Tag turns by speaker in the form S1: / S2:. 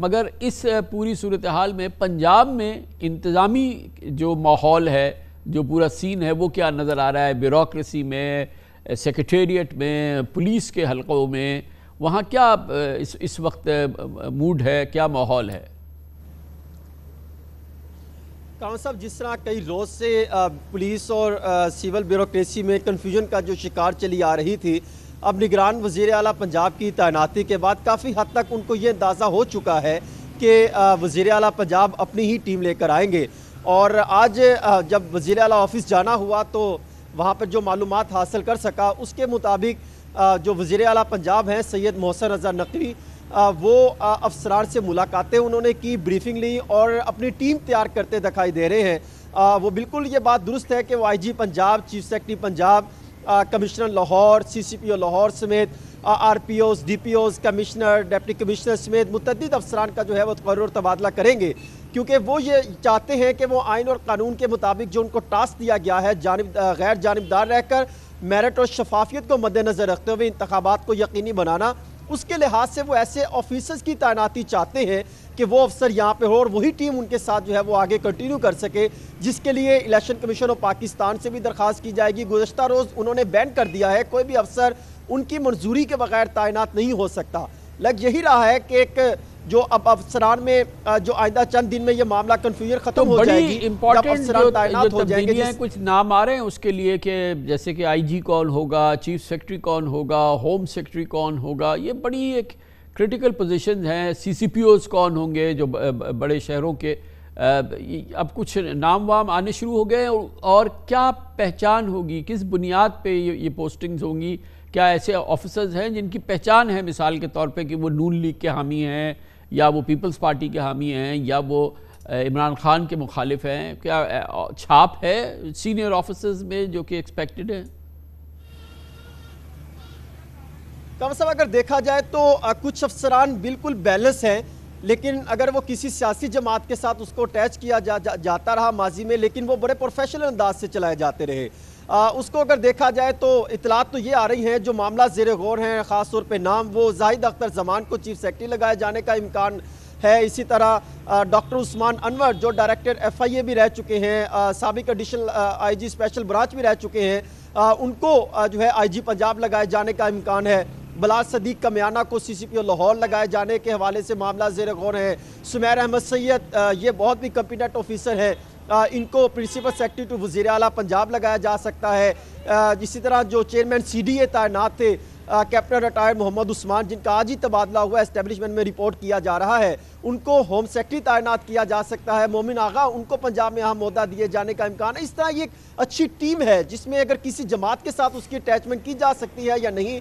S1: मगर इस पूरी सूरत हाल में पंजाब में इंतज़ामी जो माहौल है जो पूरा सीन है वो क्या नज़र आ रहा है ब्यूरोसी में सेक्रटेरिएट में पुलिस के हलकों में वहाँ क्या इस इस वक्त मूड है क्या माहौल है
S2: कांव साहब जिस तरह कई रोज़ से पुलिस और सिविल ब्यूरोसी में कन्फ्यूजन का जो शिकार चली आ रही थी अब निगरान वजीर अला पंजाब की तैनाती के बाद काफ़ी हद तक उनको ये अंदाज़ा हो चुका है कि वजीर अली पंजाब अपनी ही टीम लेकर आएंगे और आज जब वजीर अली ऑफिस जाना हुआ तो वहाँ पर जो मालूम हासिल कर सका उसके मुताबिक जो वजीर अली पंजाब हैं सैयद मोहसन रजा नकवी वो अफसरार से मुलाकातें उन्होंने की ब्रीफिंग ली और अपनी टीम तैयार करते दिखाई दे रहे हैं वो बिल्कुल ये बात दुरुस्त है कि वो I G Punjab chief secretary Punjab commissioner Lahore C C P O Lahore समेत R P Os D P Os commissioner deputy commissioner समेत मुतद अफसरान का जो है वो तौर तबादला करेंगे क्योंकि वो ये चाहते हैं कि वो आइन और कानून के मुताबिक जो उनको टास्क दिया गया है जानब गैर जानबदार रहकर मेरिट और शफाफियत को मद्देनज़र रखते हुए इंतबात को यकीनी बनाना उसके लिहाज से वो ऐसे ऑफिसर्स की तैनाती चाहते हैं कि वो अफसर यहाँ पे हो और वही टीम उनके साथ जो है वो आगे कंटिन्यू कर सके जिसके लिए इलेक्शन कमीशन ऑफ पाकिस्तान से भी दरख्वास्त की जाएगी गुजशत रोज़ उन्होंने बैन कर दिया है कोई भी अफसर उनकी मंजूरी के बगैर तैनात नहीं हो सकता लग यही रहा है कि एक जो अब अफसरान में जो आइंदा चंद दिन में ये मामला कन्फ्यूजन खत्म तो हो जाएगी इम्पोर्टेंट हो जाएंगे
S1: कुछ नाम आ रहे हैं उसके लिए कि जैसे कि आईजी कौन होगा चीफ सेक्रेटरी कौन होगा होम सेक्रेटरी कौन होगा ये बड़ी एक क्रिटिकल पोजीशन हैं सीसीपीओज कौन होंगे जो बड़े शहरों के अब कुछ नाम वाम आने शुरू हो गए और क्या पहचान होगी किस बुनियाद पर ये, ये पोस्टिंग्स होंगी क्या ऐसे ऑफिसर्स हैं जिनकी पहचान है मिसाल के तौर पे कि वो नून लीग के हामी हैं या वो पीपल्स पार्टी के हामी हैं या वो इमरान खान के मुखालिफ हैं क्या छाप है सीनियर ऑफिसर्स में जो कि एक्सपेक्टेड है
S2: कम सब अगर देखा जाए तो कुछ अफसरान बिल्कुल बैलेंस हैं लेकिन अगर वो किसी सियासी जमात के साथ उसको अटैच किया जा, जा, जाता रहा माजी में लेकिन वो बड़े प्रोफेशनल अंदाज से चलाए जाते रहे आ, उसको अगर देखा जाए तो इतलात तो ये आ रही हैं जो मामला जेर गौर हैं ख़ास तौर पर नाम वो जाहिद अख्तर जमान को चीफ सेक्रेटरी लगाए जाने का इम्कान है इसी तरह डॉक्टर उस्मान अनवर जो डायरेक्टर एफ आई ए भी रह चुके हैं सबक additional I G special branch भी रह चुके हैं आ, उनको आ, जो है आई जी पंजाब लगाए जाने का इम्कान है बलाज सदीक कमियाना को सी सी पी ओ लाहौर लगाए जाने के हवाले से मामला जेर गौर है सुमैर अहमद सैयद ये बहुत भी कंपिटेंट ऑफिसर है इनको प्रिंसिपल सेक्रेटरी टू वज़ी अला पंजाब लगाया जा सकता है इसी तरह जो चेयरमैन सी डी ए तैनात थे कैप्टन रिटायर्ड मोहम्मद उस्मान जिनका आज ही तबादला हुआ इस्टेब्लिशमेंट में रिपोर्ट किया जा रहा है उनको होम सेक्रेटरी तैनात किया जा सकता है मोमिन आगा उनको पंजाब में अहम अहदा दिए जाने का इम्कान है इस तरह ये एक अच्छी टीम है जिसमें अगर किसी जमात के साथ उसकी अटैचमेंट की जा सकती है या नहीं